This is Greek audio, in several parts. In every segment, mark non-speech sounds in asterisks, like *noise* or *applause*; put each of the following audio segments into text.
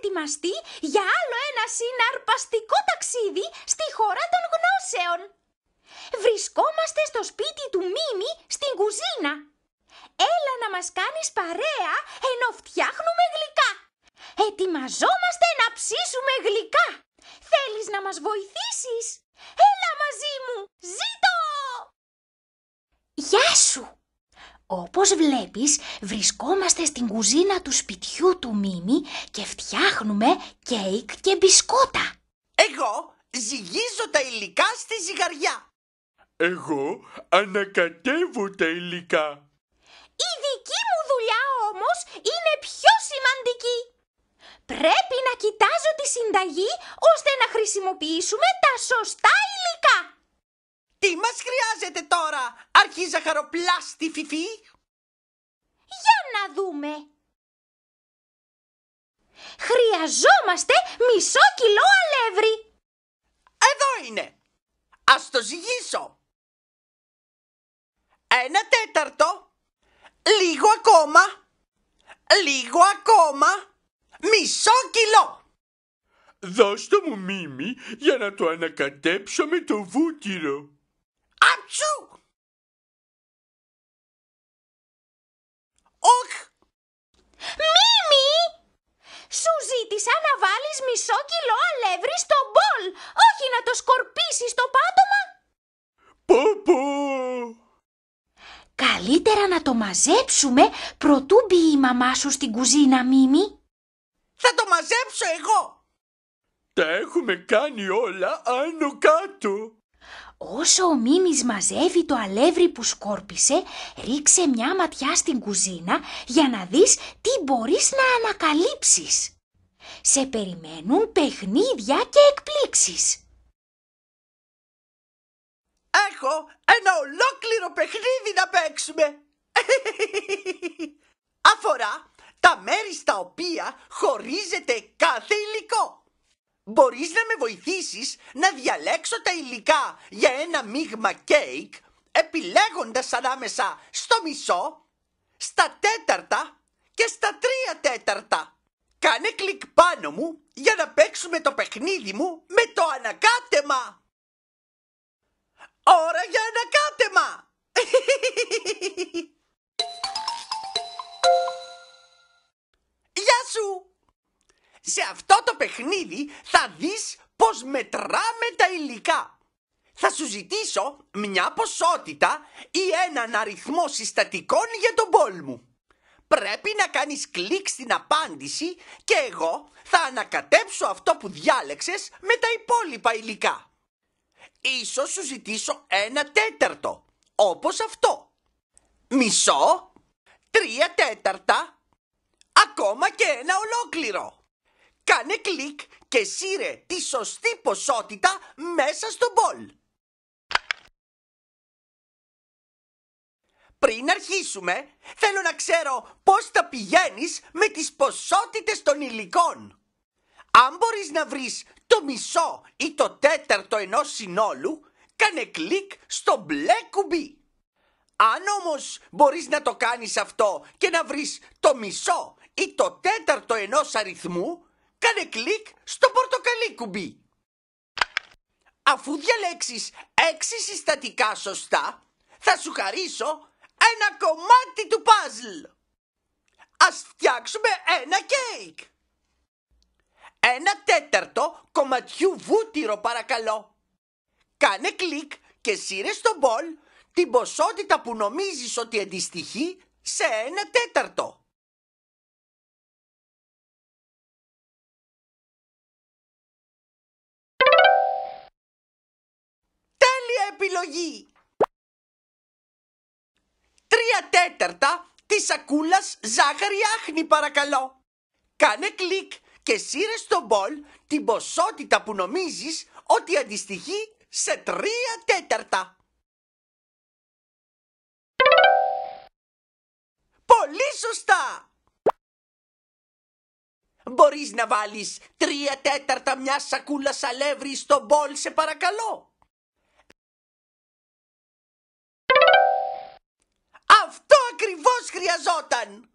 ετοιμαστεί για άλλο ένα συναρπαστικό ταξίδι στη χώρα των γνώσεων. Βρισκόμαστε στο σπίτι του Μίμη στην κουζίνα. Έλα να μας κάνεις παρέα ενώ φτιάχνουμε γλυκά. Ετοιμαζόμαστε να ψήσουμε γλυκά. Θέλεις να μας βοηθήσεις. Έλα μαζί μου. Ζήτω. Γεια σου. Όπως βλέπεις βρισκόμαστε στην κουζίνα του σπιτιού του Μίμη και φτιάχνουμε κέικ και μπισκότα. Εγώ ζυγίζω τα υλικά στη ζυγαριά. Εγώ ανακατεύω τα υλικά. Η δική μου δουλειά όμως είναι πιο σημαντική. Πρέπει να κοιτάζω τη συνταγή ώστε να χρησιμοποιήσουμε τα σωστά υλικά. Τι μας χρειάζεται τώρα, αρχή ζαχαροπλάστη φιφί. Για να δούμε. Χρειαζόμαστε μισό κιλό αλεύρι. Εδώ είναι. Ας το ζυγίσω. Ένα τέταρτο. Λίγο ακόμα. Λίγο ακόμα. Μισό κιλό. Δώστε μου μίμη για να το ανακατέψω με το βούτυρο. Ατσού! Οκ! Μίμη! Σου ζήτησα να βάλεις μισό κιλό αλεύρι στο μπολ, όχι να το σκορπίσεις στο πάτωμα. Πόπο! Καλύτερα να το μαζέψουμε προτού μπει η μαμά σου στην κουζίνα, Μίμη. Θα το μαζέψω εγώ. Τα έχουμε κάνει όλα άνω κάτω. Όσο ο Μίμης μαζεύει το αλεύρι που σκόρπισε, ρίξε μια ματιά στην κουζίνα για να δεις τι μπορείς να ανακαλύψεις. Σε περιμένουν παιχνίδια και εκπλήξεις. Έχω ένα ολόκληρο παιχνίδι να παίξουμε. *laughs* Αφορά τα μέρη στα οποία χωρίζεται κάθε υλικό μπορείς να με βοηθήσεις να διαλέξω τα υλικά για ένα μείγμα κέικ επιλέγοντας ανάμεσα στο μισό, στα τέταρτα και στα τρία τέταρτα. Κάνε κλικ πάνω μου για να παίξουμε το παιχνίδι μου με το ανακάτεμα. Ώρα για ανακάτεμα! *laughs* Γεια σου! Σε αυτό το παιχνίδι θα δεις πως μετράμε τα υλικά. Θα σου ζητήσω μια ποσότητα ή έναν αριθμό συστατικών για τον μου. Πρέπει να κάνεις κλικ στην απάντηση και εγώ θα ανακατέψω αυτό που διάλεξες με τα υπόλοιπα υλικά. Ίσως σου ζητήσω ένα τέταρτο, όπως αυτό. Μισό, τρία τέταρτα, ακόμα και ένα ολόκληρο. Κάνε κλικ και σύρε τη σωστή ποσότητα μέσα στο μπολ. Πριν αρχίσουμε, θέλω να ξέρω πώς τα πηγαίνεις με τις ποσότητες των υλικών. Αν μπορείς να βρεις το μισό ή το τέταρτο ενός συνόλου, κάνε κλικ στο μπλε κουμπί. Αν όμως μπορείς να το κάνεις αυτό και να βρεις το μισό ή το τέταρτο ενός αριθμού, κάνε κλικ στο πορτοκαλί κουμπί. Αφού διαλέξεις έξι συστατικά σωστά, θα σου χαρίσω ένα κομμάτι του παζλ. Ας φτιάξουμε ένα κέικ. Ένα τέταρτο κομματιού βούτυρο παρακαλώ. Κάνε κλικ και σύρε στο μπολ την ποσότητα που νομίζεις ότι αντιστοιχεί σε ένα τέταρτο. επιλογή. Τρία τέταρτα της σακούλας ζάχαρη άχνη παρακαλώ. Κάνε κλικ και σύρε στο μπολ την ποσότητα που νομίζεις ότι αντιστοιχεί σε τρία τέταρτα. Πολύ σωστά! Μπορείς να βάλεις τρία τέταρτα μιας σακούλας αλεύρι στο μπολ σε παρακαλώ. ακριβώς χρειαζόταν.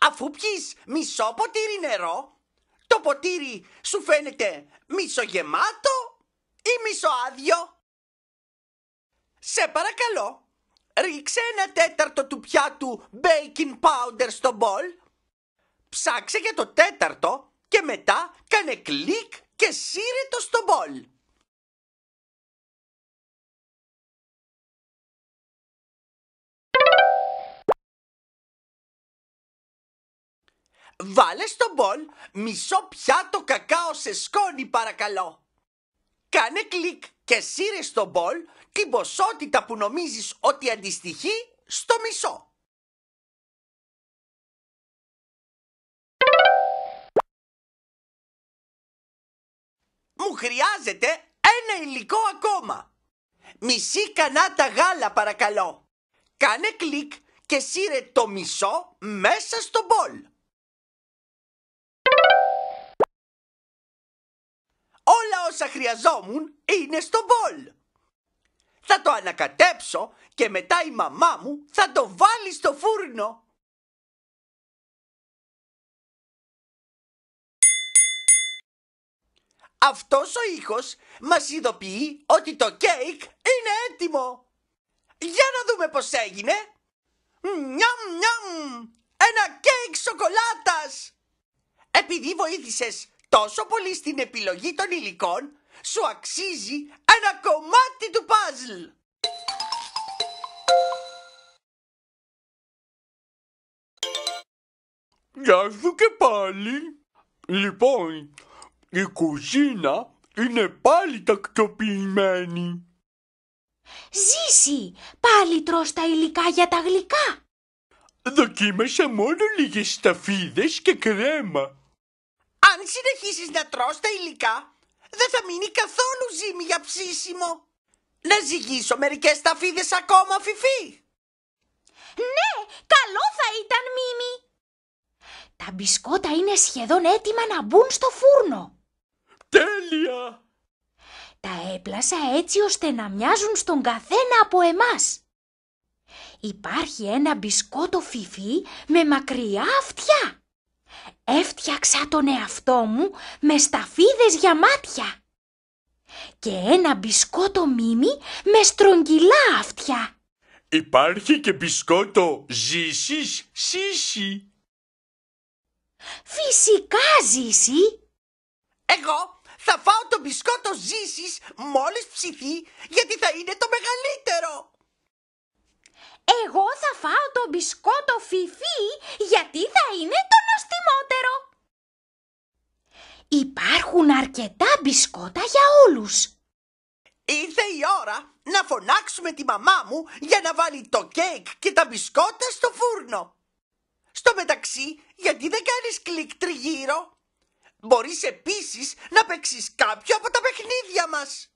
Αφού πιείς μισό ποτήρι νερό, το ποτήρι σου φαίνεται μισογεμάτο ή μισοάδιο. Σε παρακαλώ, ρίξε ένα τέταρτο του πιάτου baking powder στο μπολ, ψάξε για το τέταρτο και μετά κάνε κλικ και σύρε το στο μπολ. Βάλε στο μπολ μισό πιάτο κακάο σε σκόνη παρακαλώ. Κάνε κλικ και σύρε στο μπολ την ποσότητα που νομίζεις ότι αντιστοιχεί στο μισό. Μου χρειάζεται ένα υλικό ακόμα. Μισή κανάτα γάλα παρακαλώ. Κάνε κλικ και σύρε το μισό μέσα στο μπολ. Όλα όσα χρειαζόμουν είναι στο μπολ. Θα το ανακατέψω και μετά η μαμά μου θα το βάλει στο φούρνο. Αυτός ο ήχος μας ειδοποιεί ότι το κέικ είναι έτοιμο. Για να δούμε πώς έγινε. Μιαμ, μιαμ, ένα κέικ σοκολάτας. Επειδή βοήθησες τόσο πολύ στην επιλογή των υλικών σου αξίζει ένα κομμάτι του παζλ. Γεια σου και πάλι. Λοιπόν, η κουζίνα είναι πάλι τακτοποιημένη. Ζήσει, πάλι τρως τα υλικά για τα γλυκά. Δοκίμασα μόνο λίγες σταφίδες και κρέμα συνεχίσεις να τρως τα υλικά, δεν θα μείνει καθόλου ζύμη για ψήσιμο. Να ζυγίσω μερικές ταφίδες ακόμα, Φιφί. Ναι, καλό θα ήταν, Μίμη. Τα μπισκότα είναι σχεδόν έτοιμα να μπουν στο φούρνο. Τέλεια! Τα έπλασα έτσι ώστε να μοιάζουν στον καθένα από εμάς. Υπάρχει ένα μπισκότο φιφί με μακριά αυτιά έφτιαξα τον εαυτό μου με σταφίδες για μάτια και ένα μπισκότο μίμι με στρογγυλά αυτιά. Υπάρχει και μπισκότο ζήσεις, ΣΙΣΙ Φυσικά ζήσει. Εγώ θα φάω το μπισκότο ζήσεις μόλις ψηθεί γιατί θα είναι το μεγαλύτερο. Εγώ θα φάω το μπισκότο φιφί γιατί θα είναι το νοστιμότερο. Υπάρχουν αρκετά μπισκότα για όλους. Ήρθε η ώρα να φωνάξουμε τη μαμά μου για να βάλει το κέικ και τα μπισκότα στο φούρνο. Στο μεταξύ, γιατί δεν κάνεις κλικ τριγύρω. Μπορείς επίσης να παίξεις κάποιο από τα παιχνίδια μας.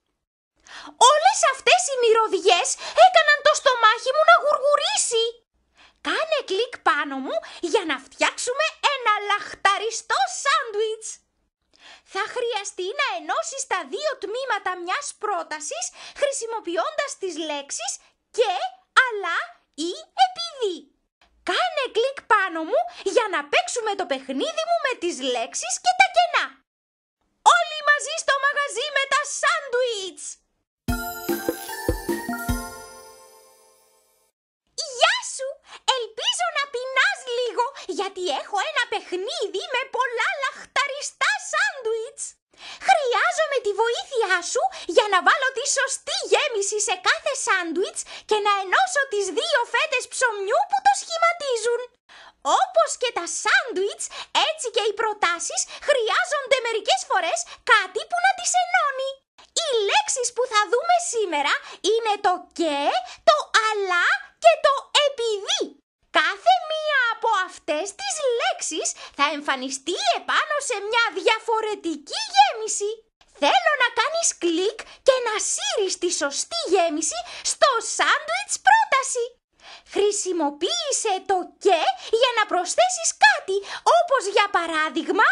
Όλες αυτές οι μυρωδιές έκαναν το στομάχι μου να γουργουρίσει. Κάνε κλικ πάνω μου για να φτιάξουμε ένα λαχταριστό σάντουιτς. Θα χρειαστεί να ενώσεις τα δύο τμήματα μιας πρότασης χρησιμοποιώντας τις λέξεις και, αλλά ή επειδή. Κάνε κλικ πάνω μου για να παίξουμε το παιχνίδι μου με τις λέξεις και τα κενά. Όλοι μαζί στο μαγαζί με τα σάντουιτς! Γεια σου! Ελπίζω να πεινάς λίγο, γιατί έχω ένα παιχνίδι με πολλά λαχταριστά σάντουιτς. Χρειάζομαι τη βοήθειά σου για να βάλω τη σωστή γέμιση σε κάθε σάντουιτς και να ενώσω τις δύο φέτες ψωμιού που το σχηματίζουν. Όπως και τα σάντουιτς, έτσι και οι προτάσεις χρειάζονται μερικές φορές κάτι που να τις ενώνει. Οι λέξεις που θα δούμε σήμερα είναι το και, το αλλά και το επειδή. Κάθε μία από αυτές τις λέξεις θα εμφανιστεί επάνω σε μια διαφορετική γέμιση. Θέλω να κάνεις κλικ και να σύρεις τη σωστή γέμιση στο σάντουιτς πρόταση. Χρησιμοποίησε το και για να προσθέσεις κάτι, όπως για παράδειγμα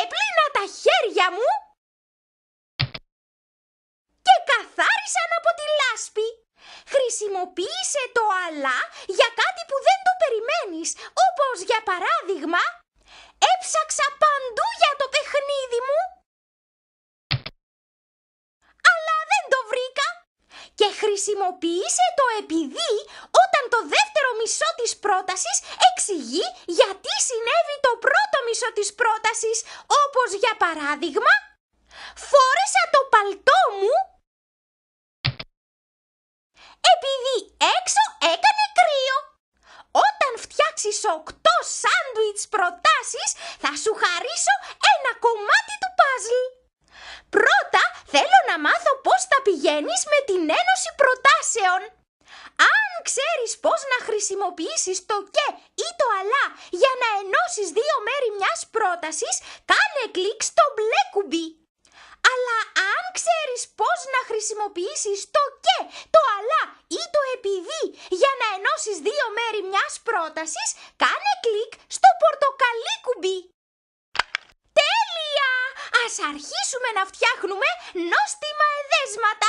«Έπλυνα τα χέρια μου και καθάρισαν από τη λάσπη. Χρησιμοποίησε το αλλά για κάτι που δεν το περιμένεις, όπως για παράδειγμα «Έψαξα παντού για το παιχνίδι μου» αλλά δεν το βρήκα και χρησιμοποίησε το «επειδή» όταν το δεύτερο μισό της πρότασης εξηγεί γιατί συνέβη το πρώτο μισό της πρότασης, όπως για παράδειγμα «Φόρεσα το παλτό μου» επειδή έξω έκανε κρύο. Όταν φτιάξεις οκτώ σάντουιτς προτάσεις θα σου χαρίσω ένα κομμάτι του παζλ. Πρώτα θέλω να μάθω πώς θα πηγαίνεις με την ένωση προτάσεων. Αν ξέρεις πώς να χρησιμοποιήσεις το και ή το αλλά για να ενώσεις δύο μέρη μιας πρότασης, κάνε κλικ στο μπλε κουμπί. Αλλά αν ξέρεις πώς να χρησιμοποιήσεις το και, το αλλά ή το επειδή για να ενώσεις δύο μέρη μιας πρότασης, κάνε κλικ στο πορτοκαλί κουμπί. Τέλεια! Ας αρχίσουμε να φτιάχνουμε νόστιμα εδέσματα.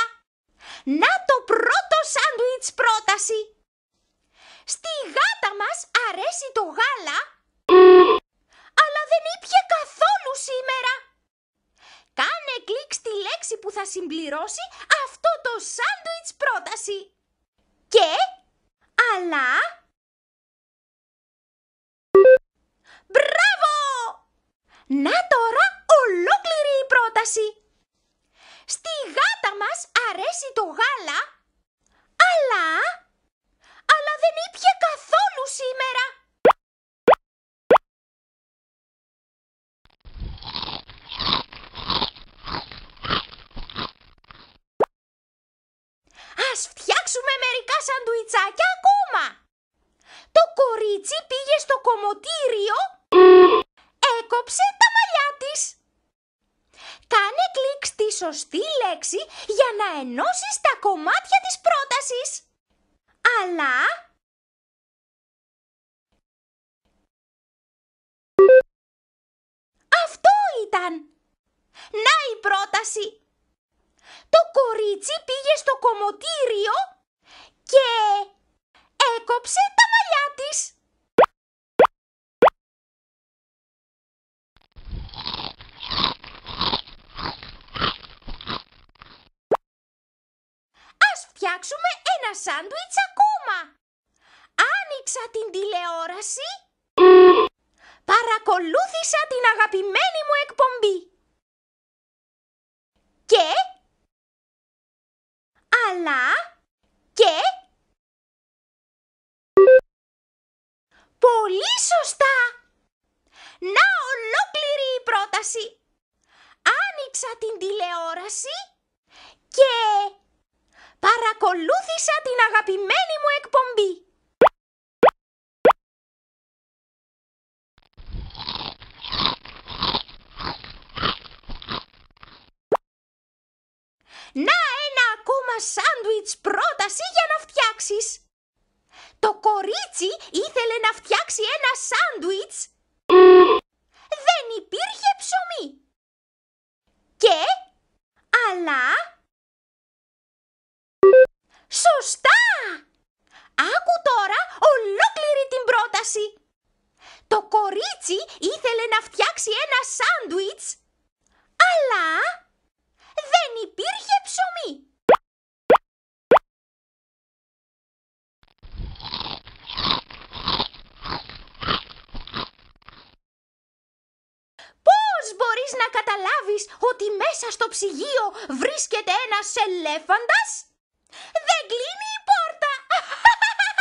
Να το πρώτο σάντουιτς πρόταση. Στη γάτα μας αρέσει το γάλα, αλλά δεν ήπια καθόλου σήμερα. Κάνε κλικ στη λέξη που θα συμπληρώσει αυτό το σάντουιτς πρόταση. Και αλλά... Μπράβο! Να τώρα ολόκληρη η πρόταση. Στη γάτα μας αρέσει το γάλα, αλλά... Αλλά δεν ήπια καθόλου σήμερα. Ας φτιάξουμε μερικά σαντουιτσάκια ακόμα. Το κορίτσι πήγε στο κομωτήριο. έκοψε τα μαλλιά της. Κάνε κλικ στη σωστή λέξη για να ενώσεις τα κομμάτια της πρότασης. Αλλά... Αυτό ήταν! Να η πρόταση! το κορίτσι πήγε στο κομωτήριο και έκοψε τα μαλλιά της. Ας φτιάξουμε ένα σάντουιτς ακόμα. Άνοιξα την τηλεόραση. Παρακολούθησα την αγαπημένη μου εκπομπή. Και αλλά και... Πολύ σωστά! Να ολόκληρη η πρόταση! Άνοιξα την τηλεόραση και παρακολούθησα την αγαπημένη μου εκπομπή. Να σάντουιτς πρόταση για να φτιάξεις. Το κορίτσι ήθελε να φτιάξει ένα σάντουιτς. Δεν υπήρχε ψωμί. Και, αλλά... Σωστά! Άκου τώρα ολόκληρη την πρόταση. Το κορίτσι ήθελε να φτιάξει ένα σάντουιτς, αλλά δεν υπήρχε ότι μέσα στο ψυγείο βρίσκεται ένας ελέφαντας. Δεν κλείνει η πόρτα.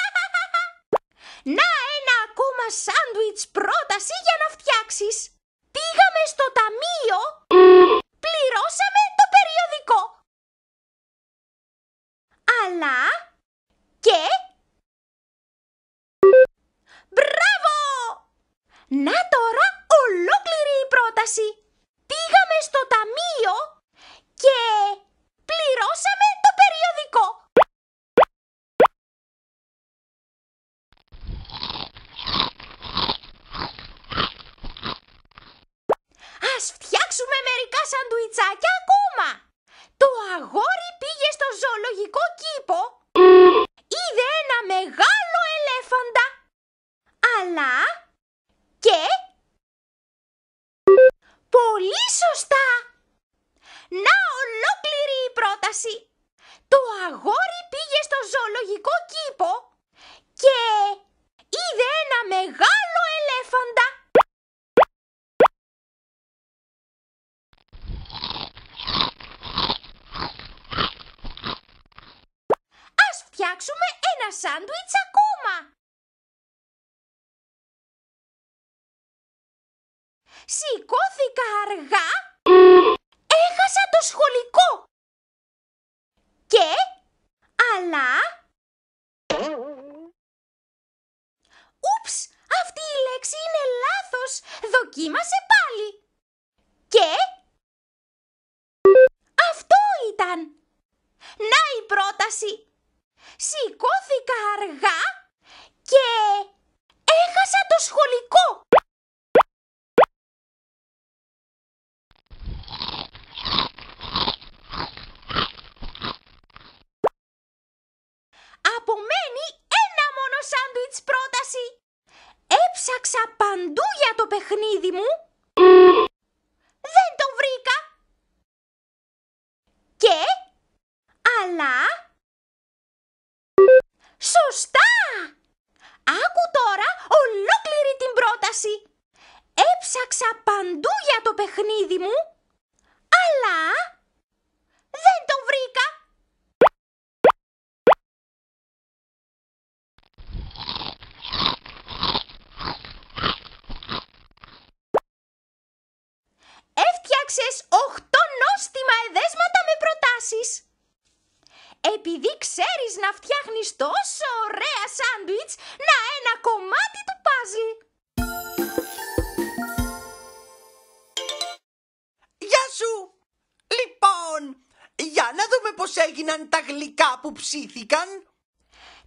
*laughs* να ένα ακόμα σάντουιτς πρόταση για να φτιάξεις. Πήγαμε στο ταμείο, πληρώσαμε το περιοδικό. Αλλά και... Μπράβο! Να τώρα ολόκληρη η πρόταση πήγαμε στο ταμείο και πληρώσαμε το περιοδικό. Ας φτιάξουμε μερικά σαντουιτσάκια ακόμα. Το αγόρι πήγε στο ζωολογικό κήπο. Είδε ένα μεγάλο ελέφαντα. Αλλά και Πολύ σωστά! Να ολόκληρη η πρόταση! Το αγόρι πήγε στο ζωολογικό κήπο και είδε ένα μεγάλο ελέφαντα. Ας φτιάξουμε ένα σάντουιτς ακόμα! Σηκώθηκα αργά, έχασα το σχολικό και αλλά... Ούψ, αυτή η λέξη είναι λάθος, δοκίμασε πάλι και... Αυτό ήταν! Να η πρόταση! Σηκώθηκα αργά και έχασα το σχολικό!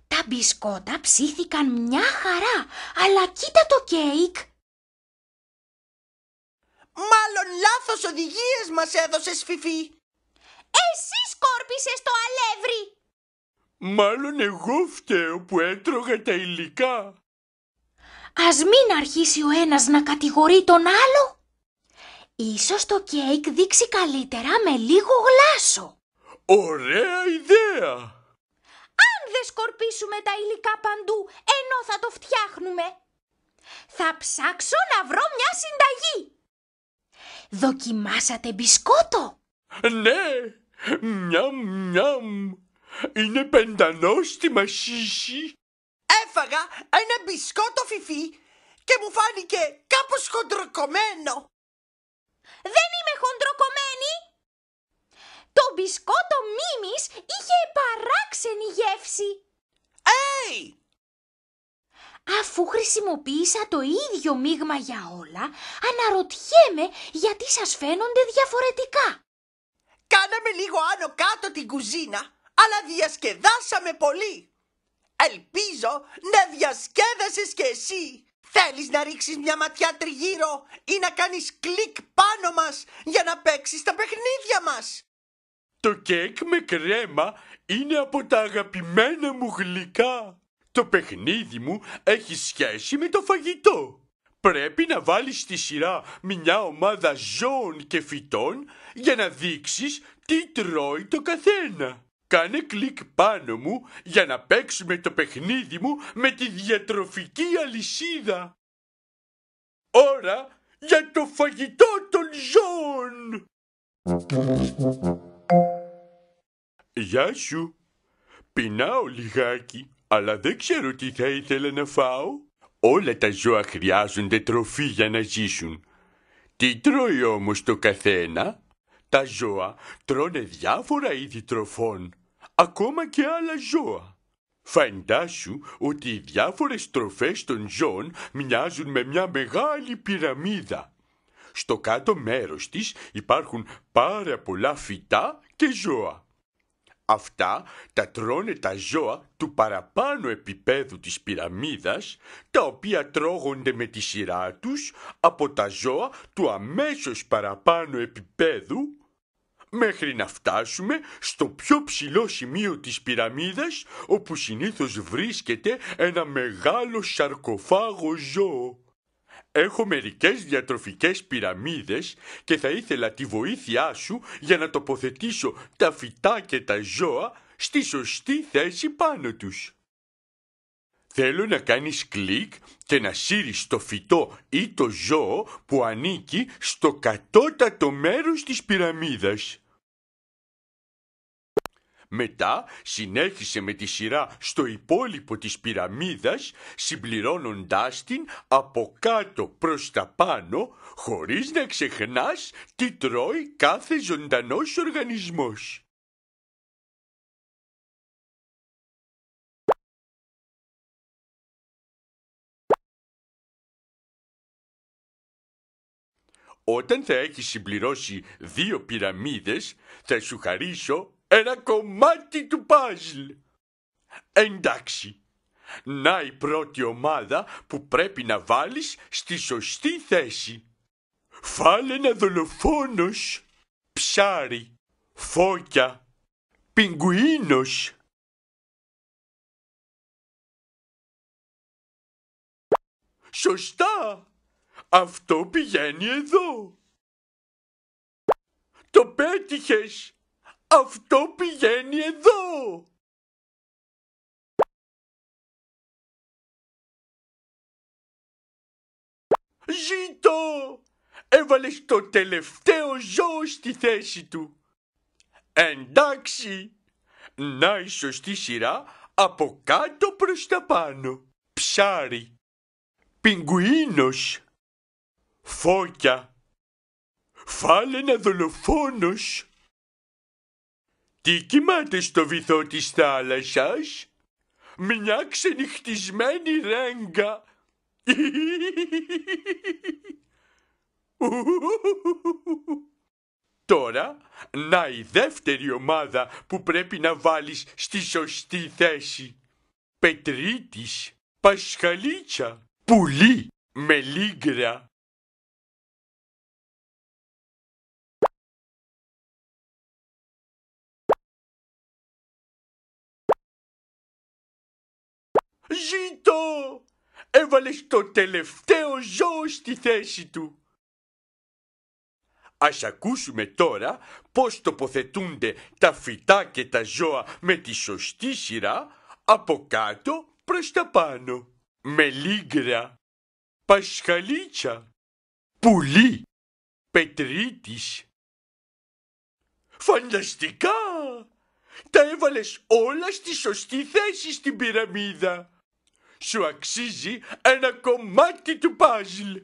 Τα μπισκότα ψήθηκαν μια χαρά, αλλά κοίτα το κέικ. Μάλλον λάθος οδηγίες μας έδωσες, Φιφί. Εσύ σκόρπισες το αλεύρι. Μάλλον εγώ φταίω που έτρωγα τα υλικά. Ας μην αρχίσει ο ένας να κατηγορεί τον άλλο. Ίσως το κέικ δείξει καλύτερα με λίγο γλάσο. Ωραία ιδέα! δεν σκορπίσουμε τα υλικά παντού, ενώ θα το φτιάχνουμε. Θα ψάξω να βρω μια συνταγή. Δοκιμάσατε μπισκότο. Ναι, μιαμ μιαμ. Είναι πεντανόστιμα σίσι. Έφαγα ένα μπισκότο φιφί και μου φάνηκε κάπως χοντροκομμένο. Δεν είμαι χοντροκομμένη. Το μπισκότο Μίμης είχε παράξενη γεύση. Hey! Αφού χρησιμοποίησα το ίδιο μείγμα για όλα, αναρωτιέμαι γιατί σας φαίνονται διαφορετικά. Κάναμε λίγο άνω κάτω την κουζίνα, αλλά διασκεδάσαμε πολύ. Ελπίζω να διασκέδασες και εσύ. Θέλεις να ρίξεις μια ματιά τριγύρω ή να κάνεις κλικ πάνω μας για να παίξεις τα παιχνίδια μας. Το κέικ με κρέμα είναι από τα αγαπημένα μου γλυκά. Το παιχνίδι μου έχει σχέση με το φαγητό. Πρέπει να βάλεις στη σειρά μια ομάδα ζώων και φυτών για να δείξεις τι τρώει το καθένα. Κάνε κλικ πάνω μου για να παίξουμε το παιχνίδι μου με τη διατροφική αλυσίδα. Ώρα για το φαγητό των ζώων! Γεια σου. Πεινάω λιγάκι, αλλά δεν ξέρω τι θα ήθελα να φάω. Όλα τα ζώα χρειάζονται τροφή για να ζήσουν. Τι τρώει όμως το καθένα. Τα ζώα τρώνε διάφορα είδη τροφών, ακόμα και άλλα ζώα. Φαντάσου ότι οι διάφορες τροφές των ζώων μοιάζουν με μια μεγάλη πυραμίδα. Στο κάτω μέρος της υπάρχουν πάρα πολλά φυτά και ζώα. Αυτά τα τρώνε τα ζώα του παραπάνω επίπεδου της πυραμίδας, τα οποία τρώγονται με τη σειρά τους από τα ζώα του αμέσως παραπάνω επίπεδου, μέχρι να φτάσουμε στο πιο ψηλό σημείο της πυραμίδας, όπου συνήθως βρίσκεται ένα μεγάλο σαρκοφάγο ζώο. Έχω μερικές διατροφικές πυραμίδες και θα ήθελα τη βοήθειά σου για να τοποθετήσω τα φυτά και τα ζώα στη σωστή θέση πάνω τους. Θέλω να κάνεις κλικ και να σύρεις το φυτό ή το ζώο που ανήκει στο κατώτατο μέρος της πυραμίδας. Μετά συνέχισε με τη σειρά στο υπόλοιπο της πυραμίδας, συμπληρώνοντάς την από κάτω προς τα πάνω, χωρίς να ξεχνάς τι τρώει κάθε ζωντανός οργανισμός. Όταν θα έχεις συμπληρώσει δύο πυραμίδες, θα σου χαρίσω ένα κομμάτι του παζλ. Εντάξει, να η πρώτη ομάδα που πρέπει να βάλεις στη σωστή θέση. Φάλε ένα δολοφόνος, ψάρι, φώκια, πιγκουίνος. Σωστά! Αυτό πηγαίνει εδώ. Το πέτυχες! Αυτό πηγαίνει εδώ! Ζήτω! Έβαλες το τελευταίο ζώο στη θέση του. Εντάξει! Να η σωστή σειρά από κάτω προς τα πάνω. Ψάρι. Πιγκουίνος. Φώκια. Φάλαινα δολοφόνος τι κοιμάται στο βυθό της θάλασσας. Μια ξενυχτισμένη ρέγγα. Τώρα, να η δεύτερη ομάδα που πρέπει να βάλεις στη σωστή θέση. Πετρίτης, Πασχαλίτσα, Πουλή, Μελίγκρα. Ζήτω! Έβαλες το τελευταίο ζώο στη θέση του. Ας ακούσουμε τώρα πώς τοποθετούνται τα φυτά και τα ζώα με τη σωστή σειρά από κάτω προς τα πάνω. Μελίγκρα, Πασχαλίτσα, Πουλί! Πετρίτης. Φανταστικά! Τα έβαλες όλα στη σωστή θέση στην πυραμίδα σου αξίζει ένα κομμάτι του παζλ.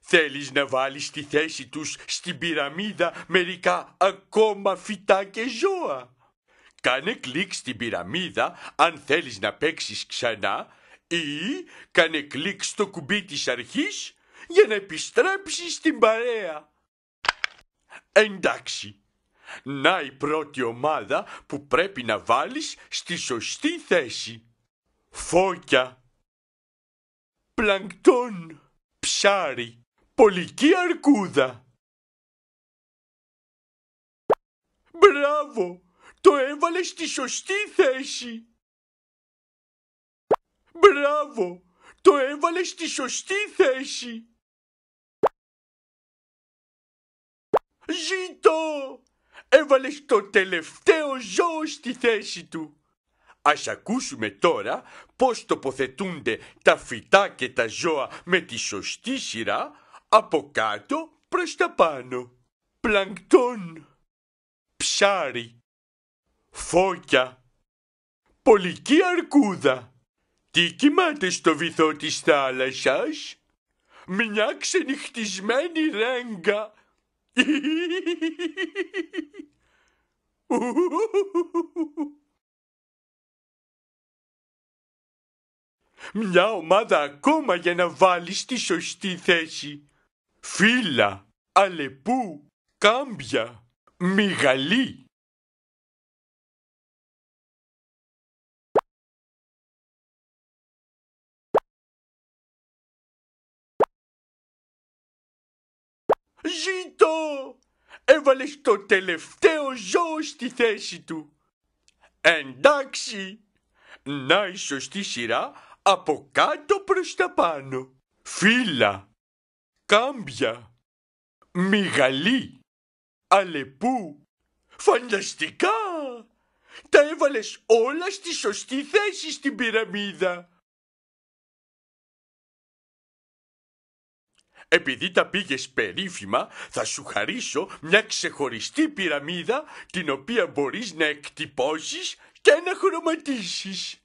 Θέλεις να βάλεις στη θέση τους στην πυραμίδα μερικά ακόμα φυτά και ζώα. Κάνε κλικ στην πυραμίδα αν θέλεις να παίξεις ξανά ή κάνε κλικ στο κουμπί της αρχής για να επιστρέψεις στην παρέα. Εντάξει. Να η πρώτη ομάδα που πρέπει να βάλεις στη σωστή θέση. Φώκια. Πλανκτόν. Ψάρι. Πολική αρκούδα. Μπράβο! Το έβαλε στη σωστή θέση. Μπράβο! Το έβαλε στη σωστή θέση. Ζήτω! Έβαλε το τελευταίο ζώος στη θέση του. Ας ακούσουμε τώρα πώς τοποθετούνται τα φυτά και τα ζώα με τη σωστή σειρά από κάτω προς τα πάνω. Πλανκτόν, ψάρι, φώκια, πολική αρκούδα. Τι κοιμάται στο βυθό της θάλασσας? Μια ξενυχτισμένη ρέγγα μια ομάδα ακόμα για να βάλεις στη σωστή θέση. Φύλλα, αλεπού, κάμπια, μυγαλή. έβαλε το τελευταίο ζώο στη θέση του. Εντάξει, να η σωστή σειρά από κάτω προς τα πάνω. Φύλλα, κάμπια, μυγαλή, αλεπού, φανταστικά. Τα έβαλες όλα στη σωστή θέση στην πυραμίδα. Επειδή τα πήγες περίφημα, θα σου χαρίσω μια ξεχωριστή πυραμίδα την οποία μπορείς να εκτυπώσεις και να χρωματίσεις.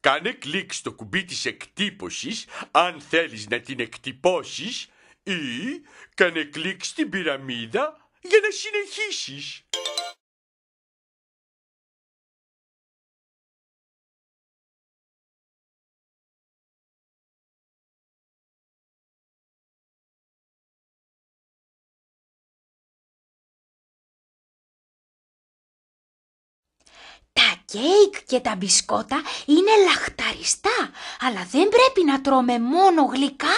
Κάνε κλικ στο κουμπί της εκτύπωσης αν θέλεις να την εκτυπώσεις ή κάνε κλικ στην πυραμίδα για να συνεχίσεις. κέικ και τα μπισκότα είναι λαχταριστά, αλλά δεν πρέπει να τρώμε μόνο γλυκά.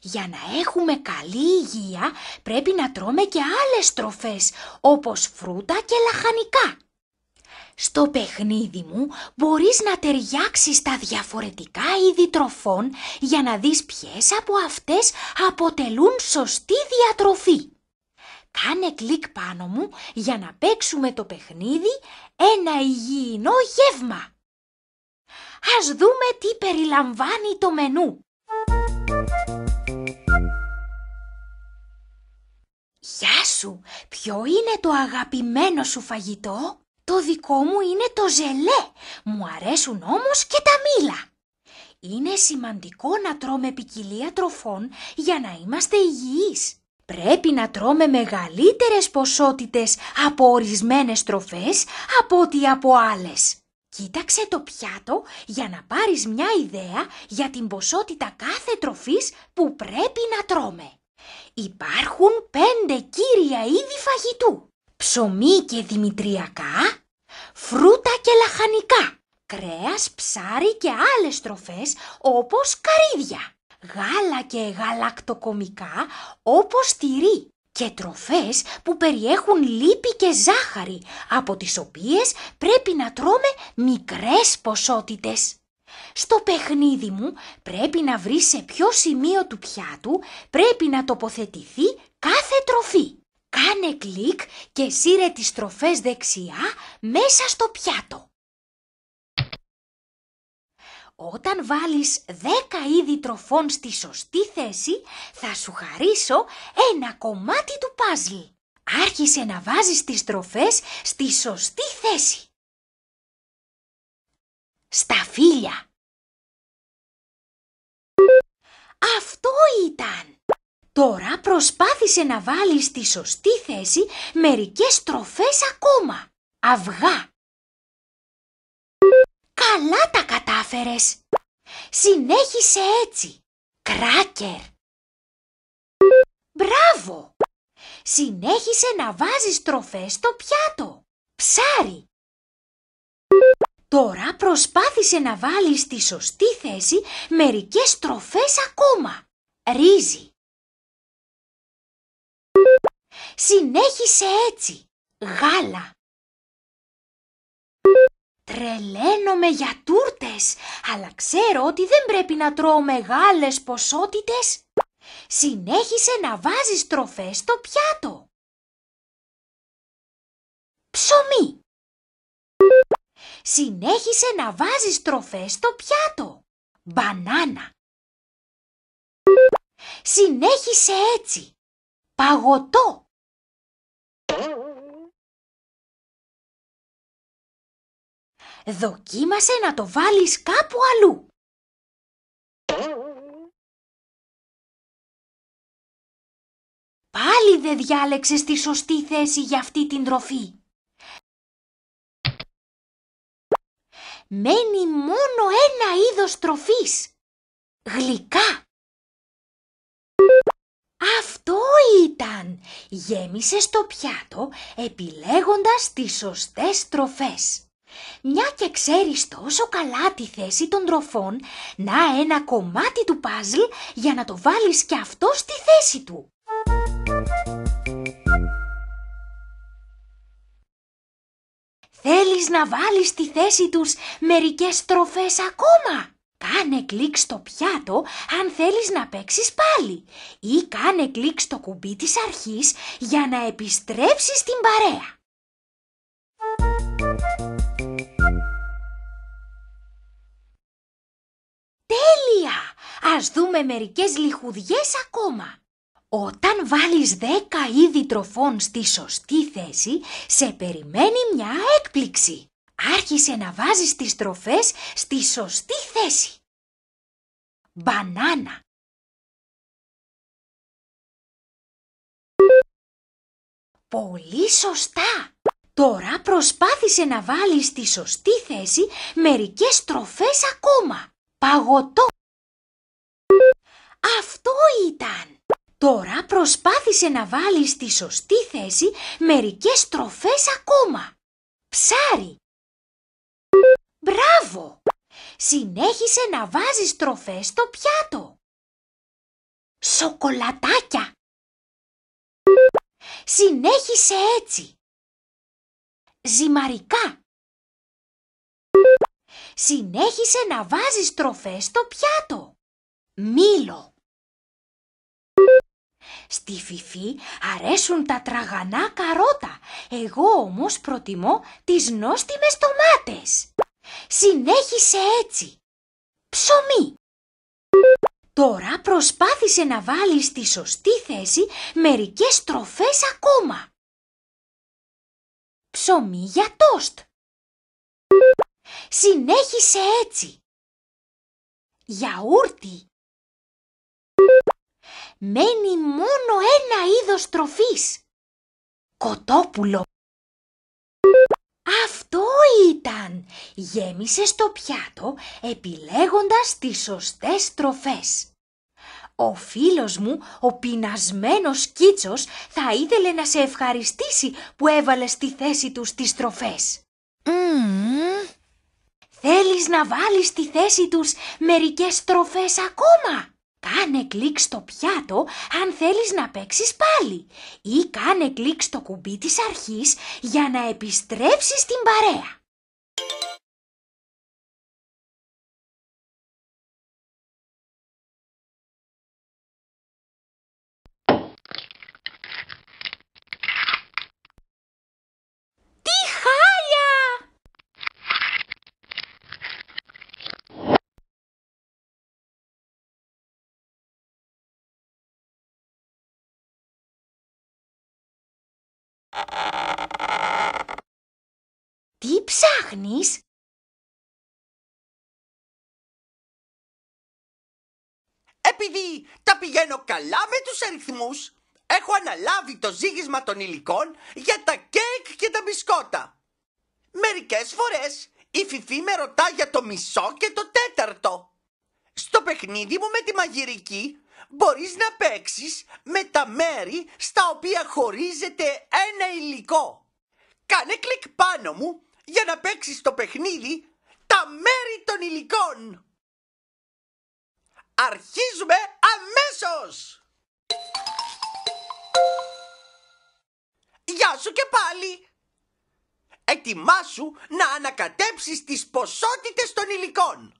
Για να έχουμε καλή υγεία πρέπει να τρώμε και άλλες τροφές, όπως φρούτα και λαχανικά. Στο παιχνίδι μου μπορείς να ταιριάξεις τα διαφορετικά είδη τροφών για να δεις ποιες από αυτές αποτελούν σωστή διατροφή. Κάνε κλικ πάνω μου για να παίξουμε το παιχνίδι ένα υγιεινό γεύμα. Ας δούμε τι περιλαμβάνει το μενού. Γεια σου! Ποιο είναι το αγαπημένο σου φαγητό? Το δικό μου είναι το ζελέ. Μου αρέσουν όμως και τα μήλα. Είναι σημαντικό να τρώμε ποικιλία τροφών για να είμαστε υγιείς πρέπει να τρώμε μεγαλύτερες ποσότητες από ορισμένες τροφές από ό,τι από άλλες. Κοίταξε το πιάτο για να πάρεις μια ιδέα για την ποσότητα κάθε τροφής που πρέπει να τρώμε. Υπάρχουν πέντε κύρια είδη φαγητού. Ψωμί και δημητριακά, φρούτα και λαχανικά, κρέας, ψάρι και άλλες τροφές όπως καρύδια γάλα και γαλακτοκομικά όπως τυρί και τροφές που περιέχουν λίπη και ζάχαρη, από τις οποίες πρέπει να τρώμε μικρές ποσότητες. Στο παιχνίδι μου πρέπει να βρει σε ποιο σημείο του πιάτου πρέπει να τοποθετηθεί κάθε τροφή. Κάνε κλικ και σύρε τις τροφές δεξιά μέσα στο πιάτο. Όταν βάλεις δέκα είδη τροφών στη σωστή θέση, θα σου χαρίσω ένα κομμάτι του παζλ. Άρχισε να βάζεις τις τροφές στη σωστή θέση. Στα φύλλα. Αυτό ήταν! Τώρα προσπάθησε να βάλεις στη σωστή θέση μερικές τροφές ακόμα. Αυγά, Καλά τα κατάφερες. Συνέχισε έτσι. Κράκερ. Μπράβο. Συνέχισε να βάζεις τροφές στο πιάτο. Ψάρι. Τώρα προσπάθησε να βάλεις στη σωστή θέση μερικές τροφές ακόμα. Ρύζι. Συνέχισε έτσι. Γάλα. Τρελαίνομαι για τούρτες, αλλά ξέρω ότι δεν πρέπει να τρώω μεγάλες ποσότητες. Συνέχισε να βάζεις τροφές στο πιάτο. Ψωμί. Συνέχισε να βάζεις τροφές στο πιάτο. Μπανάνα. Συνέχισε έτσι. Παγωτό. Δοκίμασε να το βάλεις κάπου αλλού. Πάλι δεν διάλεξες τη σωστή θέση για αυτή την τροφή. Μένει μόνο ένα είδος τροφής. Γλυκά. Αυτό ήταν. Γέμισες το πιάτο επιλέγοντας τις σωστές τροφές. Μια και ξέρεις τόσο καλά τη θέση των τροφών, να ένα κομμάτι του παζλ για να το βάλεις και αυτό στη θέση του. Θέλεις να βάλεις στη θέση τους μερικές τροφές ακόμα. Κάνε κλικ στο πιάτο αν θέλεις να παίξεις πάλι ή κάνε κλικ στο κουμπί της αρχής για να επιστρέψεις στην παρέα. Ας δούμε μερικές λιχουδιές ακόμα. Όταν βάλεις δέκα είδη τροφών στη σωστή θέση, σε περιμένει μια έκπληξη. Άρχισε να βάζεις τις τροφές στη σωστή θέση. Μπανάνα Πολύ σωστά! Τώρα προσπάθησε να βάλεις στη σωστή θέση μερικές τροφές ακόμα. Παγωτό! Αυτό ήταν! Τώρα προσπάθησε να βάλεις στη σωστή θέση μερικές τροφές ακόμα. Ψάρι! Μπράβο! Συνέχισε να βάζεις τροφές στο πιάτο. Σοκολατάκια! Συνέχισε έτσι. Ζυμαρικά! Συνέχισε να βάζεις τροφές στο πιάτο. Μήλο! Στη Φιφή αρέσουν τα τραγανά καρότα, εγώ όμως προτιμώ τις νόστιμες τομάτες. Συνέχισε έτσι. Ψωμί. Τώρα προσπάθησε να βάλεις στη σωστή θέση μερικές τροφές ακόμα. Ψωμί για τόστ. Συνέχισε έτσι. Γιαούρτι μένει μόνο ένα είδος τροφής. Κοτόπουλο. Αυτό ήταν! Γέμισε στο πιάτο επιλέγοντας τις σωστές τροφές. Ο φίλος μου, ο πεινασμένος Κίτσος, θα ήθελε να σε ευχαριστήσει που έβαλες στη θέση του τις τροφές. Mm. Θέλεις να βάλεις στη θέση τους μερικές τροφές ακόμα? Κάνε κλικ στο πιάτο αν θέλεις να παίξεις πάλι ή κάνε κλικ στο κουμπί της αρχής για να επιστρέψεις στην παρέα. ψάχνεις? Επειδή τα πηγαίνω καλά με τους αριθμούς, έχω αναλάβει το ζύγισμα των υλικών για τα κέικ και τα μπισκότα. Μερικές φορές η Φιφή με ρωτά για το μισό και το τέταρτο. Στο παιχνίδι μου με τη μαγειρική μπορείς να παίξεις με τα μέρη στα οποία χωρίζεται ένα υλικό. Κάνε κλικ πάνω μου για να παίξεις το παιχνίδι τα μέρη των υλικών. Αρχίζουμε αμέσως! Γεια σου και πάλι! Ετοιμάσου να ανακατέψεις τις ποσότητες των υλικών.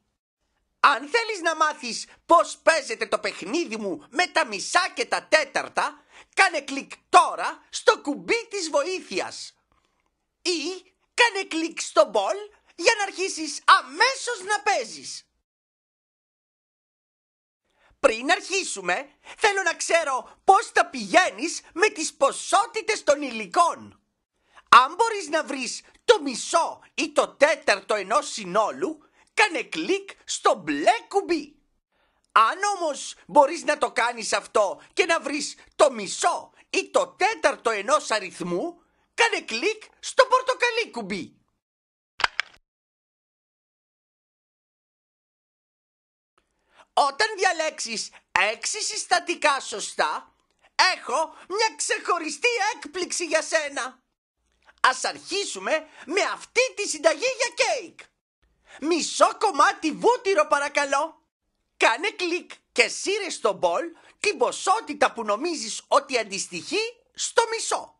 Αν θέλεις να μάθεις πώς παίζεται το παιχνίδι μου με τα μισά και τα τέταρτα, κάνε κλικ τώρα στο κουμπί της βοήθειας. Ή Κάνε κλικ στο μπολ για να αρχίσεις αμέσως να παίζεις. Πριν αρχίσουμε, θέλω να ξέρω πώς τα πηγαίνεις με τις ποσότητες των υλικών. Αν μπορείς να βρεις το μισό ή το τέταρτο ενός συνόλου, κάνε κλικ στο μπλε κουμπί. Αν όμως μπορείς να το κάνεις αυτό και να βρεις το μισό ή το τέταρτο ενός αριθμού, Κάνε κλικ στο πορτοκαλί κουμπί. Όταν διαλέξεις έξι συστατικά σωστά, έχω μια ξεχωριστή έκπληξη για σένα. Ας αρχίσουμε με αυτή τη συνταγή για κέικ. Μισό κομμάτι βούτυρο παρακαλώ. Κάνε κλικ και σύρε στο μπολ την ποσότητα που νομίζεις ότι αντιστοιχεί στο μισό.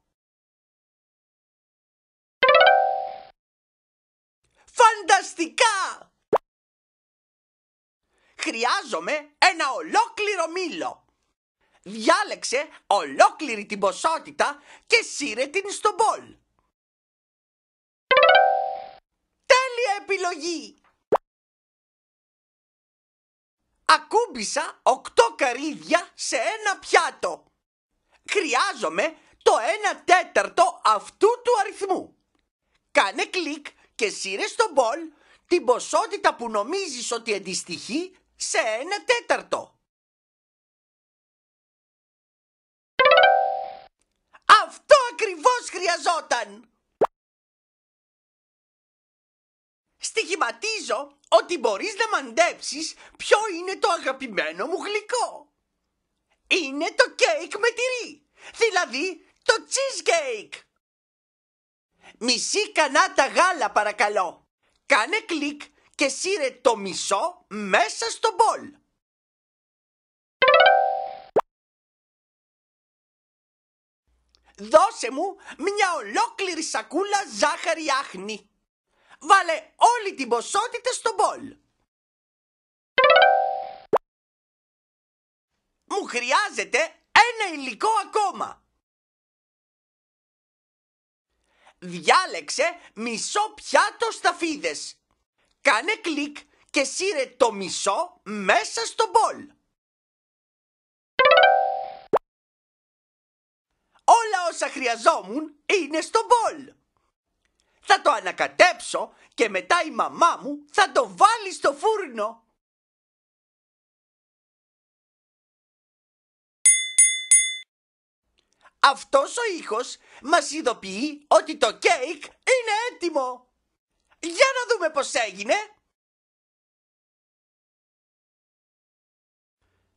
Φανταστικά! Χρειάζομαι ένα ολόκληρο μήλο. Διάλεξε ολόκληρη την ποσότητα και σύρε την στο μπολ. Τέλεια επιλογή! Ακούμπησα οκτώ καρύδια σε ένα πιάτο. Χρειάζομαι το 1 τέταρτο αυτού του αριθμού. Κάνε κλικ και σύρε στον μπολ την ποσότητα που νομίζεις ότι αντιστοιχεί σε ένα τέταρτο. Αυτό ακριβώς χρειαζόταν! Στοιχηματίζω ότι μπορείς να μαντέψεις ποιο είναι το αγαπημένο μου γλυκό. Είναι το κέικ με τυρί, δηλαδή το cheesecake. Μισή κανάτα γάλα παρακαλώ. Κάνε κλικ και σύρε το μισό μέσα στο μπολ. Δώσε μου μια ολόκληρη σακούλα ζάχαρη άχνη. Βάλε όλη την ποσότητα στο μπολ. Μου χρειάζεται ένα υλικό ακόμα. διάλεξε μισό πιάτο σταφίδες. Κάνε κλικ και σύρε το μισό μέσα στο μπολ. Όλα όσα χρειαζόμουν είναι στο μπολ. Θα το ανακατέψω και μετά η μαμά μου θα το βάλει στο φούρνο. Αυτός ο ήχος μας ειδοποιεί ότι το κέικ είναι έτοιμο. Για να δούμε πώς έγινε.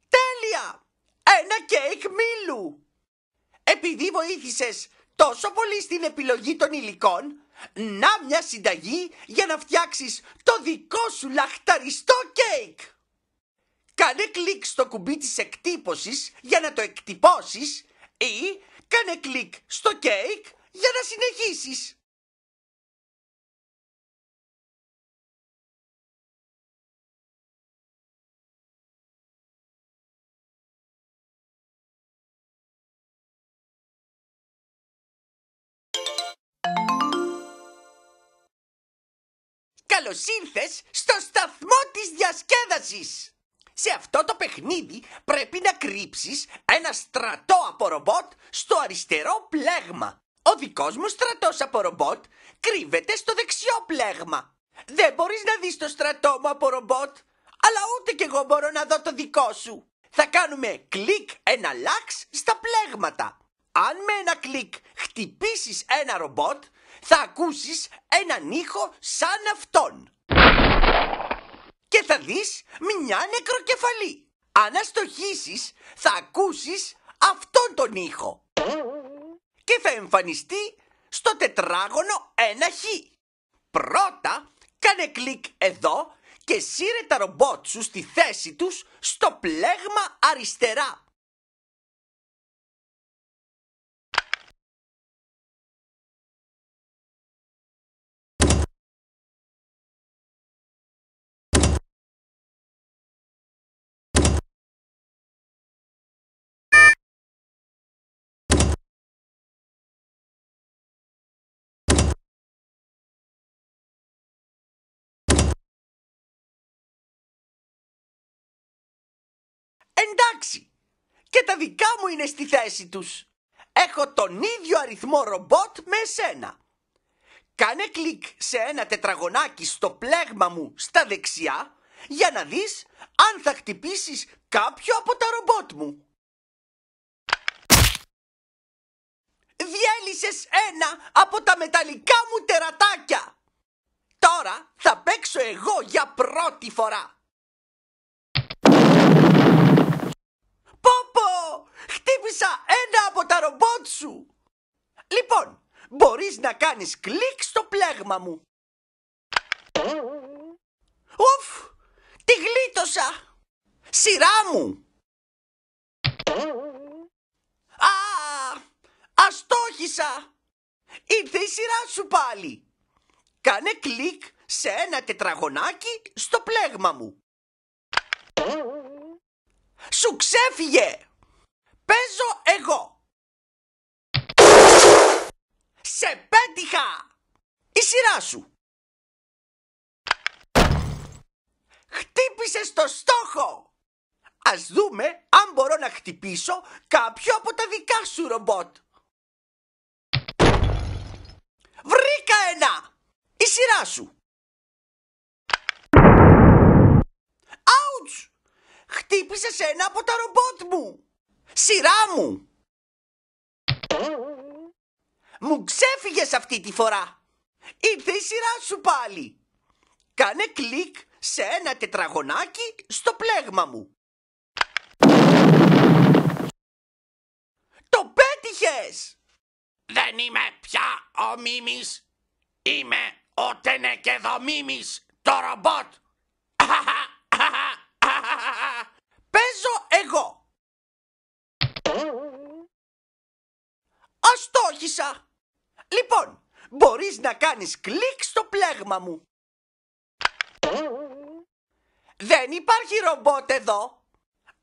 Τέλεια! Ένα κέικ μήλου. Επειδή βοήθησες τόσο πολύ στην επιλογή των υλικών, να μια συνταγή για να φτιάξεις το δικό σου λαχταριστό κέικ. Κάνε κλικ στο κουμπί της εκτύπωσης για να το εκτυπώσεις ή Κάνε κλικ στο κέικ για να συνεχίσεις. Καλώς ήρθες στο σταθμό της διασκέδασης! Σε αυτό το παιχνίδι πρέπει να κρύψεις ένα στρατό από ρομπότ στο αριστερό πλέγμα. Ο δικός μου στρατός από ρομπότ κρύβεται στο δεξιό πλέγμα. Δεν μπορείς να δεις το στρατό μου από ρομπότ, αλλά ούτε κι εγώ μπορώ να δω το δικό σου. Θα κάνουμε κλικ ένα λάξ στα πλέγματα. Αν με ένα κλικ χτυπήσεις ένα ρομπότ, θα ακούσεις έναν ήχο σαν αυτόν και θα δεις μια νεκροκεφαλή. Αν αστοχήσεις θα ακούσεις αυτόν τον ήχο και θα εμφανιστεί στο τετράγωνο ένα χ. Πρώτα κάνε κλικ εδώ και σύρε τα ρομπότ σου στη θέση τους στο πλέγμα αριστερά εντάξει. Και τα δικά μου είναι στη θέση τους. Έχω τον ίδιο αριθμό ρομπότ με εσένα. Κάνε κλικ σε ένα τετραγωνάκι στο πλέγμα μου στα δεξιά για να δεις αν θα χτυπήσεις κάποιο από τα ρομπότ μου. Διέλυσες ένα από τα μεταλλικά μου τερατάκια. Τώρα θα παίξω εγώ για πρώτη φορά. χτύπησα ένα από τα ρομπότ σου. Λοιπόν, μπορείς να κάνεις κλικ στο πλέγμα μου. Ουφ, τη γλίτωσα. Σειρά μου. Α, αστόχησα. Ήρθε η σειρά σου πάλι. Κάνε κλικ σε ένα τετραγωνάκι στο πλέγμα μου. Σου ξέφυγε! παίζω εγώ. Σε πέτυχα! Η σειρά σου. Χτύπησες το στόχο. Ας δούμε αν μπορώ να χτυπήσω κάποιο από τα δικά σου ρομπότ. Βρήκα ένα. Η σειρά σου. Άουτς! Χτύπησες ένα από τα ρομπότ μου. Σειρά μου! Μου ξέφυγες αυτή τη φορά! Ήρθε η σειρά σου πάλι! Κάνε κλικ σε ένα τετραγωνάκι στο πλέγμα μου! Το πέτυχες! Δεν είμαι πια ο Μίμης! Είμαι ο Τενεκεδομίμης, το ρομπότ! *laughs* Παίζω εγώ! στόχισα. Λοιπόν, μπορείς να κάνεις κλικ στο πλέγμα μου. Δεν υπάρχει ρομπότ εδώ.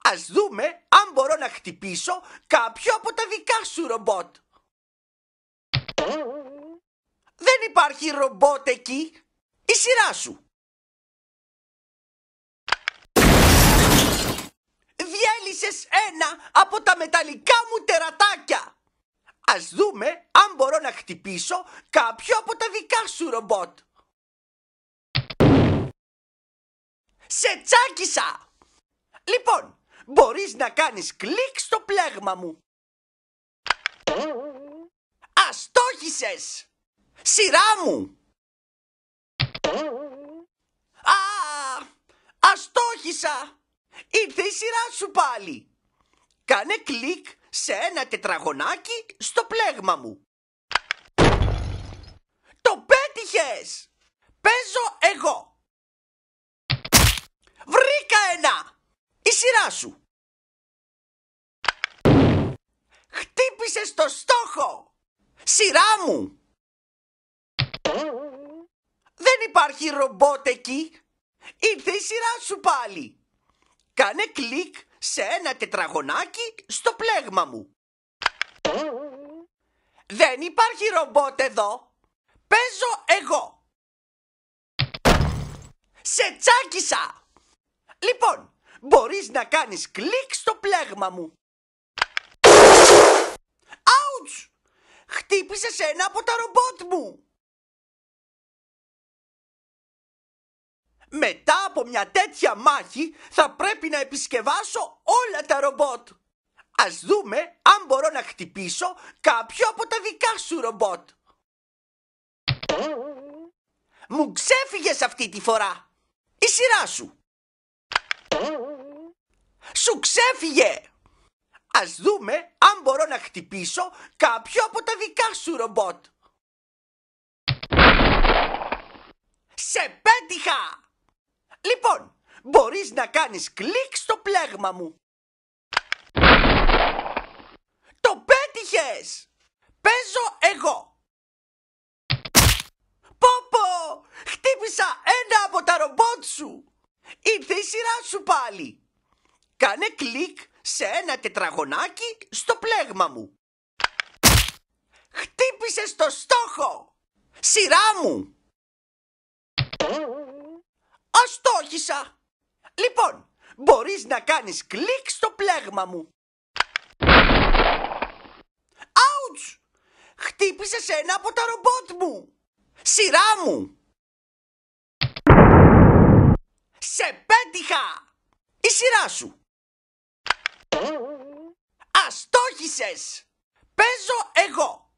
Ας δούμε αν μπορώ να χτυπήσω κάποιο από τα δικά σου ρομπότ. Δεν υπάρχει ρομπότ εκεί. Η σειρά σου. Διέλυσες ένα από τα μεταλλικά μου τερατάκια. Ας δούμε αν μπορώ να χτυπήσω κάποιο από τα δικά σου ρομπότ. Σε τσάκισα! Λοιπόν, μπορείς να κάνεις κλικ στο πλέγμα μου. Αστόχησες! Σειρά μου! Α, αστόχησα! Ήρθε η σειρά σου πάλι! Κάνε κλικ σε ένα τετραγωνάκι στο πλέγμα μου. Το πέτυχες! Παίζω εγώ! Βρήκα ένα! Η σειρά σου! Χτύπησες το στόχο! Σειρά μου! Δεν υπάρχει ρομπότ εκεί! Ήρθε η σειρά σου πάλι! Κάνε κλικ σε ένα τετραγωνάκι στο πλέγμα μου. Δεν υπάρχει ρομπότ εδώ. Παίζω εγώ. Σε τσάκισα. Λοιπόν, μπορείς να κάνεις κλικ στο πλέγμα μου. Άουτς! Χτύπησε σε ένα από τα ρομπότ μου. Μετά από μια τέτοια μάχη θα πρέπει να επισκευάσω όλα τα ρομπότ. Ας δούμε αν μπορώ να χτυπήσω κάποιο από τα δικά σου ρομπότ. Μου ξέφυγες αυτή τη φορά. Η σειρά σου. Σου ξέφυγε. Ας δούμε αν μπορώ να χτυπήσω κάποιο από τα δικά σου ρομπότ. Σε πέτυχα! Λοιπόν, μπορείς να κάνεις κλικ στο πλέγμα μου. Το πέτυχες! Παίζω εγώ. Πόπο! Χτύπησα ένα από τα ρομπότ σου. Ήρθε η σειρά σου πάλι. Κάνε κλικ σε ένα τετραγωνάκι στο πλέγμα μου. Χτύπησες στο στόχο. Σειρά μου. Αστόχησα! Λοιπόν, μπορείς να κάνεις κλικ στο πλέγμα μου. Άουτς! Χτύπησες ένα από τα ρομπότ μου. Σειρά μου. Σε πέτυχα! Η σειρά σου. Αστόχησες! Παίζω εγώ.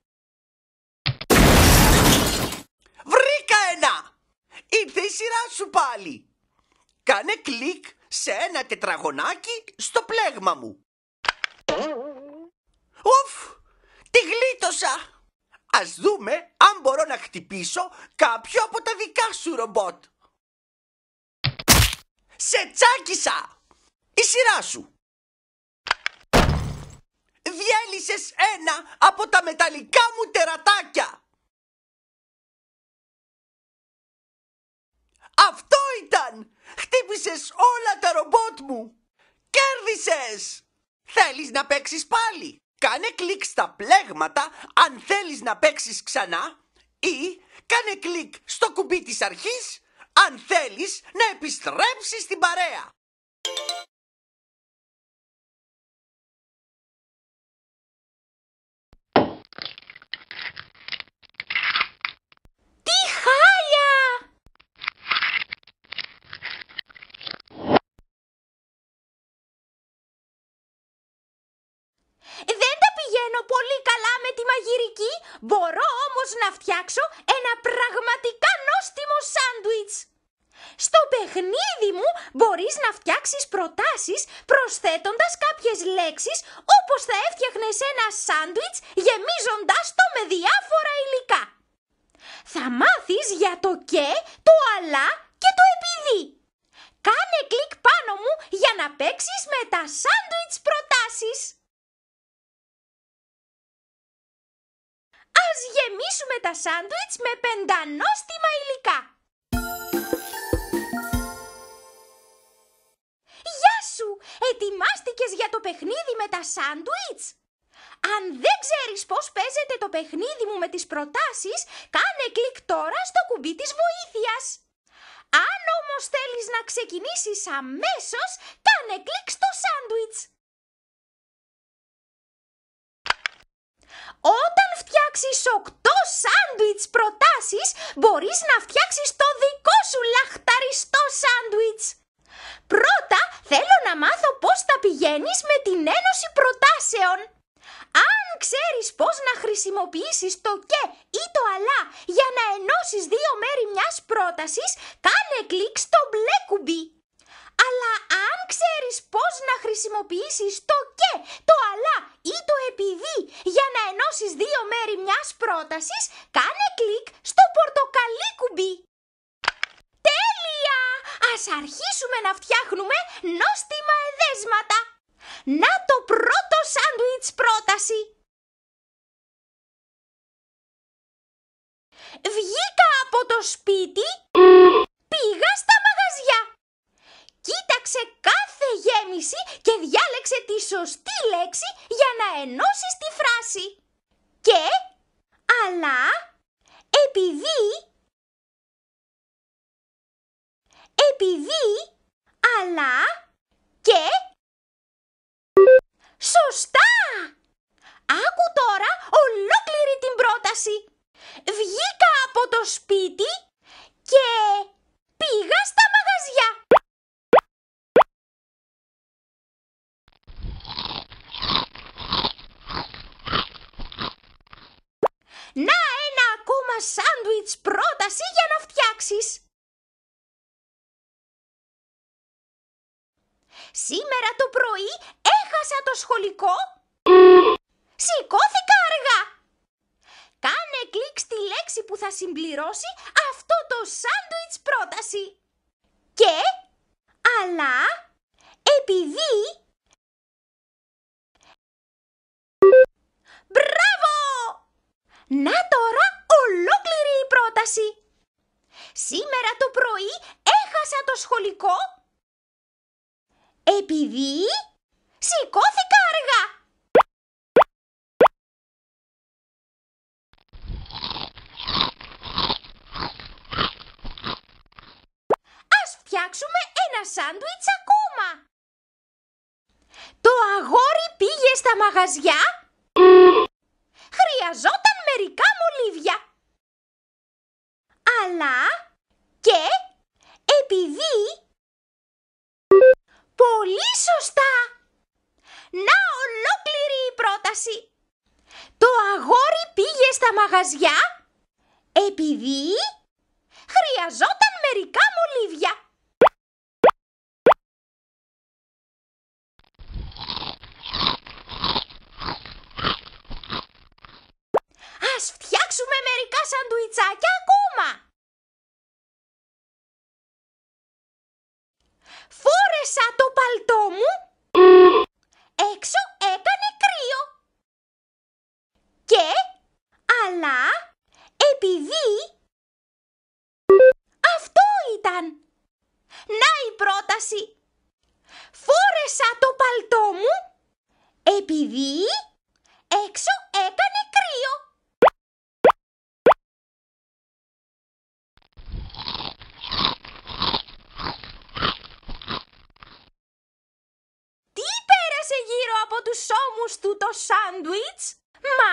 Βρήκα ένα! Ήρθε η σειρά σου πάλι. Κάνε κλικ σε ένα τετραγωνάκι στο πλέγμα μου. Ουφ! Τη γλίτωσα! Ας δούμε αν μπορώ να χτυπήσω κάποιο από τα δικά σου ρομπότ. Σε τσάκισα! Η σειρά σου! Διέλυσες ένα από τα μεταλλικά μου τερατάκια! Αυτό ήταν! Χτύπησες όλα τα ρομπότ μου! Κέρδισες! Θέλεις να παίξεις πάλι! Κάνε κλικ στα πλέγματα αν θέλεις να παίξεις ξανά ή κάνε κλικ στο κουμπί της αρχής αν θέλεις να επιστρέψεις στην παρέα. Μπορώ όμως να φτιάξω ένα πραγματικά νόστιμο σάντουιτς. Στο παιχνίδι μου μπορείς να φτιάξεις προτάσεις προσθέτοντας κάποιες λέξεις όπως θα έφτιαχνες ένα σάντουιτς γεμίζοντάς το με διάφορα υλικά. Θα μάθεις για το και, το αλλά και το επειδή. Κάνε κλικ πάνω μου για να παίξεις με τα σάντουιτς προτάσεις. Ας γεμίσουμε τα σάντουιτς με πεντανόστιμα υλικά. Γεια σου! Ετοιμάστηκες για το παιχνίδι με τα σάντουιτς? Αν δεν ξέρεις πώς παίζεται το παιχνίδι μου με τις προτάσεις, κάνε κλικ τώρα στο κουμπί της βοήθειας. Αν όμως θέλεις να ξεκινήσεις αμέσως, κάνε κλικ στο σάντουιτς. Όταν φτιάξεις 8 σάντουιτς προτάσεις, μπορείς να φτιάξεις το δικό σου λαχταριστό σάντουιτς. Πρώτα θέλω να μάθω πώς θα πηγαίνεις με την ένωση προτάσεων. Αν ξέρεις πώς να χρησιμοποιήσεις το και ή το αλλά για να ενώσεις δύο μέρη μιας πρότασης, κάνε κλικ στο μπλε κουμπί. Αλλά αν ξέρεις πώς να χρησιμοποιήσεις το και, το αλλά ή το επειδή για να ενώσεις δύο μέρη μιας πρότασης, κάνε κλικ στο πορτοκαλί κουμπί. Τέλεια! Ας αρχίσουμε να φτιάχνουμε νόστιμα εδέσματα. Να το πρώτο σάντουιτς πρόταση. Βγήκα από το σπίτι, πήγα Κοίταξε κάθε γέμιση και διάλεξε τη σωστή λέξη για να ενώσεις τη φράση. Και, αλλά, επειδή, επειδή, αλλά και... Σωστά! Άκου τώρα ολόκληρη την πρόταση. Βγήκα από το σπίτι και πήγα στα μαγαζιά. Να ένα ακόμα σάντουιτς πρόταση για να φτιάξεις. Σήμερα το πρωί έχασα το σχολικό. Σηκώθηκα αργά. Κάνε κλικ στη λέξη που θα συμπληρώσει αυτό το σάντουιτς πρόταση. Και, αλλά, επειδή... Μπράβο! Να τώρα ολόκληρη η πρόταση. Σήμερα το πρωί έχασα το σχολικό επειδή σηκώθηκα αργά. Ας φτιάξουμε ένα σάντουιτς ακόμα. Το αγόρι πήγε στα μαγαζιά. Χρειαζόταν μερικά μολύβια. Αλλά και επειδή... Πολύ σωστά! Να ολόκληρη η πρόταση! Το αγόρι πήγε στα μαγαζιά επειδή χρειαζόταν μερικά μολύβια. μερικά σαντουιτσάκια ακόμα. Φόρεσα το παλτό μου. Έξω έκανε κρύο. Και, αλλά, επειδή... Αυτό ήταν. Να η πρόταση. Φόρεσα το παλτό μου επειδή έξω έκανε κρύο. τους ώμους του το σάντουιτς. Μα,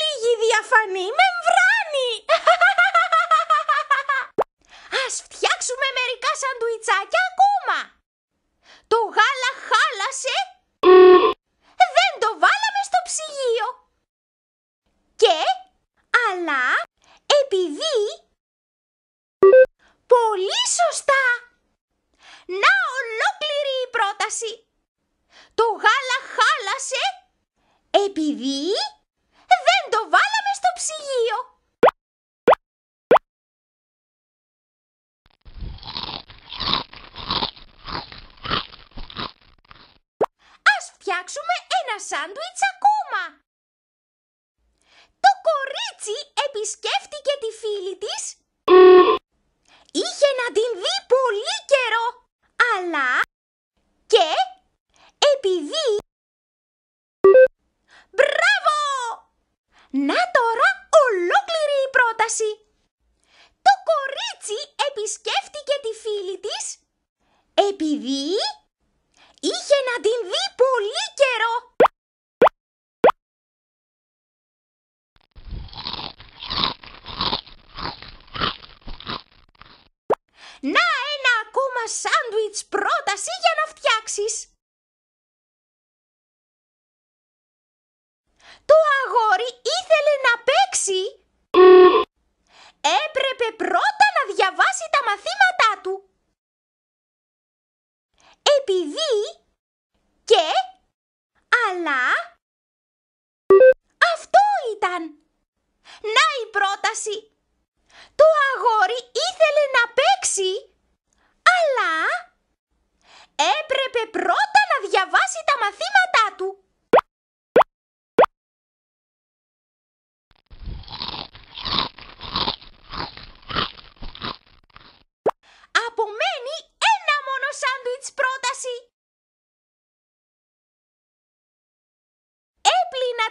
λίγη διαφανή με βράνει! *laughs* Ας φτιάξουμε μερικά σαντουιτσάκια ακόμα. Το γάλα χάλασε. Δεν το βάλαμε στο ψυγείο. Και, αλλά, επειδή... Πολύ σωστά! Να ολόκληρη η πρόταση! Επειδή δεν το βάλαμε στο ψυγείο. Ας φτιάξουμε ένα σάντουιτς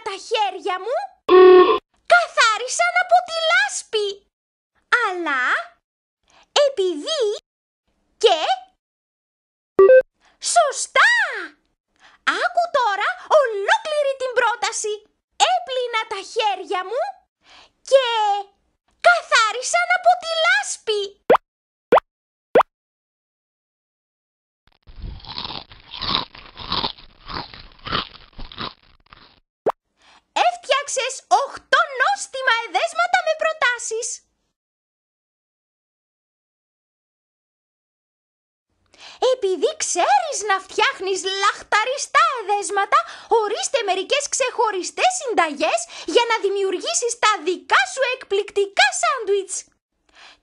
τα χέρια μου, καθάρισαν από τη λάσπη. Αλλά επειδή και... Σωστά! Άκου τώρα ολόκληρη την πρόταση. Έπλυνα τα χέρια μου και καθάρισαν από τη λάσπη. έφτιαξες 8 νόστιμα εδέσματα με προτάσεις. Επειδή ξέρεις να φτιάχνεις λαχταριστά εδέσματα, ορίστε μερικές ξεχωριστές συνταγές για να δημιουργήσεις τα δικά σου εκπληκτικά σάντουιτς.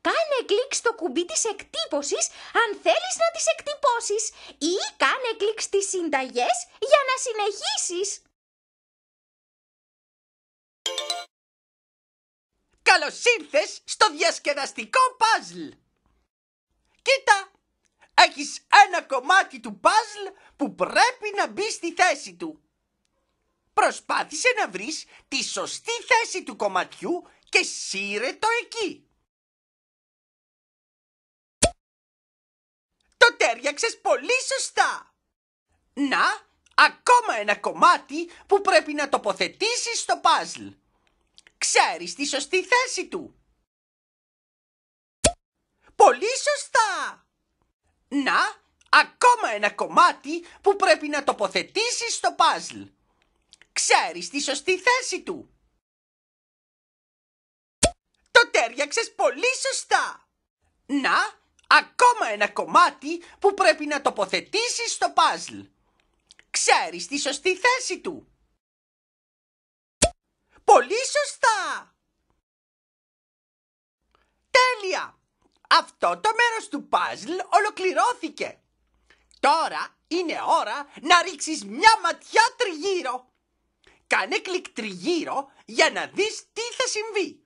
Κάνε κλικ στο κουμπί της εκτύπωσης αν θέλεις να τις εκτυπώσεις ή κάνε κλικ στις συνταγές για να συνεχίσεις. Καλώ ήρθε στο διασκεδαστικό παζλ. Κοίτα, έχεις ένα κομμάτι του παζλ που πρέπει να μπει στη θέση του. Προσπάθησε να βρεις τη σωστή θέση του κομματιού και σύρε το εκεί. Το τέριαξες πολύ σωστά. Να, ακόμα ένα κομμάτι που πρέπει να τοποθετήσεις στο παζλ ξέρεις τη σωστή θέση του. Πολύ σωστά! Να, ακόμα ένα κομμάτι που πρέπει να τοποθετήσεις στο παζλ. Ξέρεις τη σωστή θέση του. Το τέριαξες πολύ σωστά. Να, ακόμα ένα κομμάτι που πρέπει να τοποθετήσεις στο παζλ. Ξέρεις τη σωστή θέση του. Πολύ σωστά! Τέλεια! Αυτό το μέρος του παζλ ολοκληρώθηκε. Τώρα είναι ώρα να ρίξεις μια ματιά τριγύρω. Κάνε κλικ τριγύρω για να δεις τι θα συμβεί.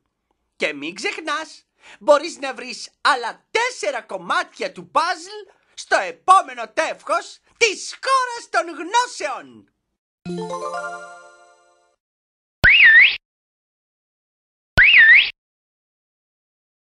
Και μην ξεχνάς, μπορείς να βρεις άλλα τέσσερα κομμάτια του παζλ στο επόμενο τεύχος της χώρας των γνώσεων.